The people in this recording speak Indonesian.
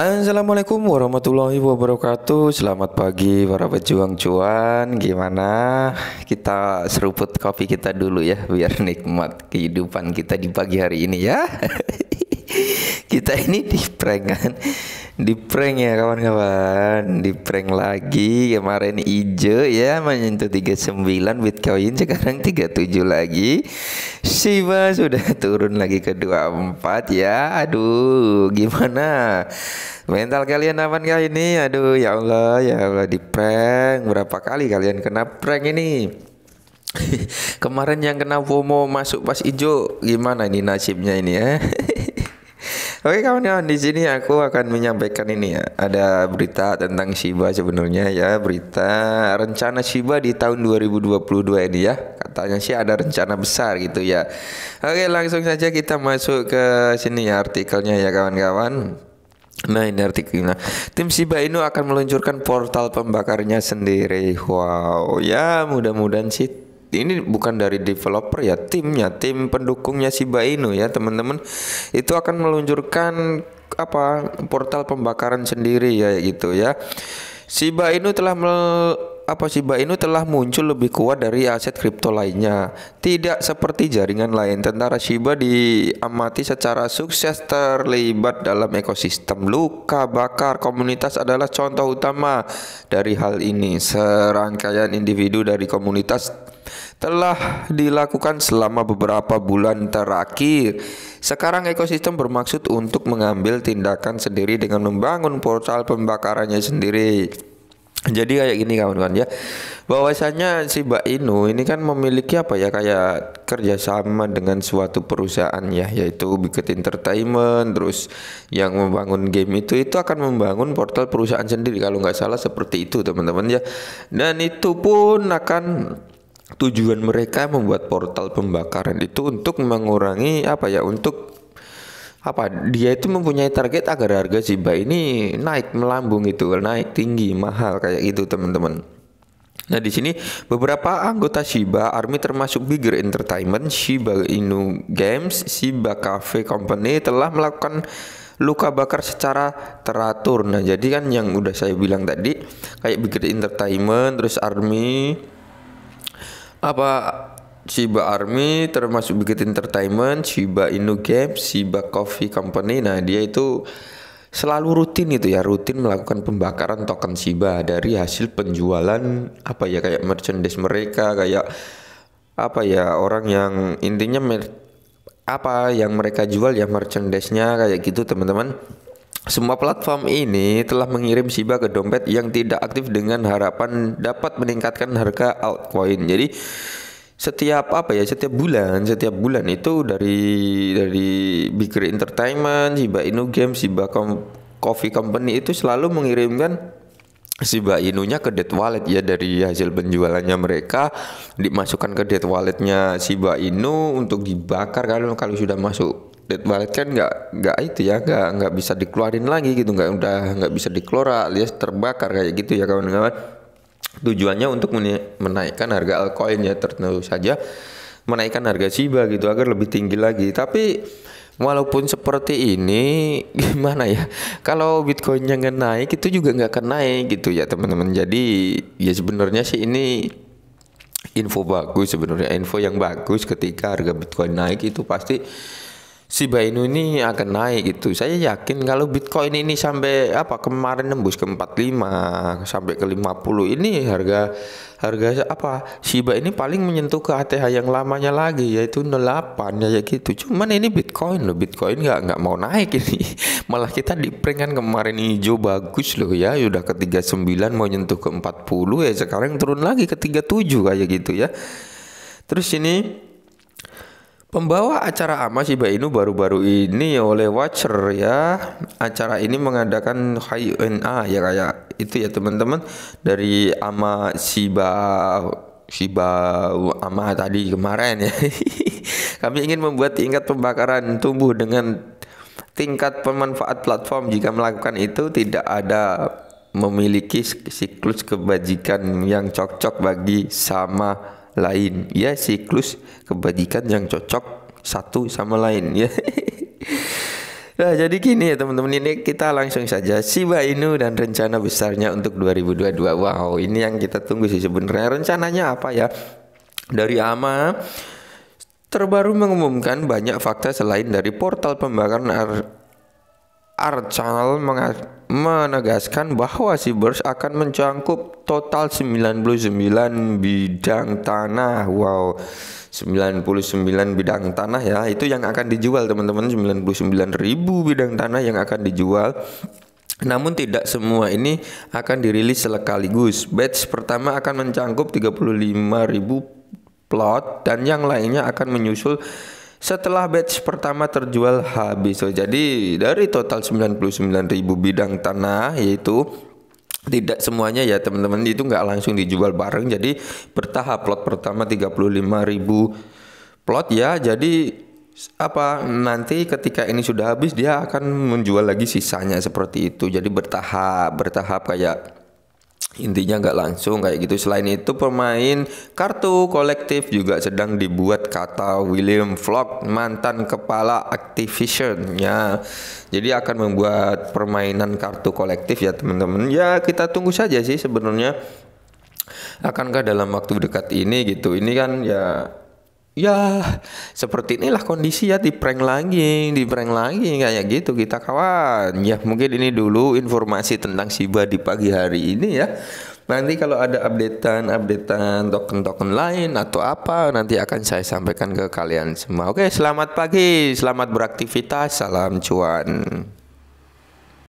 Assalamualaikum warahmatullahi wabarakatuh Selamat pagi para pejuang cuan Gimana kita seruput kopi kita dulu ya Biar nikmat kehidupan kita di pagi hari ini ya Kita ini di prank di prank ya kawan-kawan di prank lagi kemarin ijo ya menyentuh 39 bitcoin sekarang 37 lagi Shiba sudah turun lagi ke 24 ya aduh gimana mental kalian apankah ini aduh ya Allah ya Allah di prank berapa kali kalian kena prank ini kemarin yang kena FOMO masuk pas ijo gimana ini nasibnya ini ya Oke kawan-kawan di sini aku akan menyampaikan ini ya. Ada berita tentang Shiba sebenarnya ya, berita rencana Shiba di tahun 2022 ini ya. Katanya sih ada rencana besar gitu ya. Oke, langsung saja kita masuk ke sini ya artikelnya ya kawan-kawan. Nah ini artikelnya Tim Shiba Inu akan meluncurkan portal pembakarnya sendiri Wow ya mudah-mudahan sih ini bukan dari developer ya timnya tim pendukungnya Shiba Inu ya teman-teman itu akan meluncurkan apa portal pembakaran sendiri ya gitu ya Shiba Inu telah mel apa Shiba Inu telah muncul lebih kuat dari aset kripto lainnya. Tidak seperti jaringan lain, tentara Shiba diamati secara sukses terlibat dalam ekosistem. Luka bakar komunitas adalah contoh utama dari hal ini. Serangkaian individu dari komunitas telah dilakukan selama beberapa bulan terakhir. Sekarang ekosistem bermaksud untuk mengambil tindakan sendiri dengan membangun portal pembakarannya sendiri. Jadi kayak gini kawan-kawan ya, bahwasanya si Mbak Inu ini kan memiliki apa ya kayak kerjasama dengan suatu perusahaan ya, yaitu Biket Entertainment, terus yang membangun game itu itu akan membangun portal perusahaan sendiri kalau nggak salah seperti itu teman-teman ya, dan itu pun akan tujuan mereka membuat portal pembakaran itu untuk mengurangi apa ya untuk apa dia itu mempunyai target agar harga Shiba ini naik melambung itu naik tinggi mahal kayak gitu teman-teman Nah di sini beberapa anggota Shiba Army termasuk Bigger Entertainment, Shiba Inu Games, Shiba Cafe Company telah melakukan luka bakar secara teratur. Nah jadi kan yang udah saya bilang tadi kayak Bigger Entertainment, terus Army, apa Shiba Army termasuk begitu Entertainment, Shiba Inu Games, Shiba Coffee Company. Nah, dia itu selalu rutin itu ya, rutin melakukan pembakaran token Shiba dari hasil penjualan apa ya kayak merchandise mereka, kayak apa ya orang yang intinya mer apa yang mereka jual ya merchandise-nya kayak gitu teman-teman. Semua platform ini telah mengirim Shiba ke dompet yang tidak aktif dengan harapan dapat meningkatkan harga altcoin. Jadi setiap apa ya setiap bulan setiap bulan itu dari dari Bigger Entertainment, Shiba Inu Games, Shiba Com Coffee Company itu selalu mengirimkan Shiba Inunya ke dead wallet ya dari hasil penjualannya mereka dimasukkan ke dead walletnya Shiba Inu untuk dibakar kalau kalau sudah masuk dead wallet kan nggak nggak itu ya nggak nggak bisa dikeluarin lagi gitu nggak udah nggak bisa dikeluar alias terbakar kayak gitu ya kawan-kawan Tujuannya untuk menaikkan harga altcoin ya tentu saja menaikkan harga Shiba gitu agar lebih tinggi lagi. Tapi walaupun seperti ini gimana ya kalau bitcoinnya nggak naik itu juga nggak akan naik gitu ya teman-teman jadi ya sebenarnya sih ini info bagus sebenarnya info yang bagus ketika harga bitcoin naik itu pasti si Bainu ini akan naik gitu. Saya yakin kalau Bitcoin ini sampai apa kemarin nembus ke 45 sampai ke 50 ini harga harga apa Shiba ini paling menyentuh ke ATH yang lamanya lagi yaitu 08 ya, ya gitu. Cuman ini Bitcoin loh, Bitcoin nggak nggak mau naik ini. Malah kita di kan kemarin hijau bagus loh ya, udah ke 39 mau nyentuh ke 40 ya sekarang turun lagi ke 37 kayak gitu ya. Terus ini Pembawa acara AMA Inu baru-baru ini oleh Watcher ya. Acara ini mengadakan HUNA ya kayak itu ya teman-teman dari AMA Shiba Shiba AMA tadi kemarin ya. Kami ingin membuat tingkat pembakaran tumbuh dengan tingkat pemanfaat platform jika melakukan itu tidak ada memiliki siklus kebajikan yang cocok bagi sama lain ya siklus kebajikan yang cocok satu sama lain ya Nah, jadi gini ya teman-teman ini kita langsung saja Shiba Inu dan rencana besarnya untuk 2022. Wow, ini yang kita tunggu sih sebenarnya. Rencananya apa ya? Dari AMA terbaru mengumumkan banyak fakta selain dari portal pembakaran Channel menegaskan bahwa Sibers akan mencangkup total 99 bidang tanah. Wow, 99 bidang tanah ya. Itu yang akan dijual teman-teman 99.000 bidang tanah yang akan dijual. Namun tidak semua ini akan dirilis sekaligus. Batch pertama akan mencangkup 35.000 plot dan yang lainnya akan menyusul setelah batch pertama terjual habis. Oh, jadi dari total ribu bidang tanah yaitu tidak semuanya ya teman-teman itu nggak langsung dijual bareng jadi bertahap plot pertama ribu plot ya jadi apa nanti ketika ini sudah habis dia akan menjual lagi sisanya seperti itu jadi bertahap bertahap kayak intinya nggak langsung kayak gitu selain itu pemain kartu kolektif juga sedang dibuat kata William Flock mantan kepala Activision ya jadi akan membuat permainan kartu kolektif ya teman-teman ya kita tunggu saja sih sebenarnya akankah dalam waktu dekat ini gitu ini kan ya ya seperti inilah kondisi ya di prank lagi di prank lagi kayak gitu kita kawan ya mungkin ini dulu informasi tentang Shiba di pagi hari ini ya nanti kalau ada updatean updatean token token lain atau apa nanti akan saya sampaikan ke kalian semua oke selamat pagi selamat beraktivitas salam cuan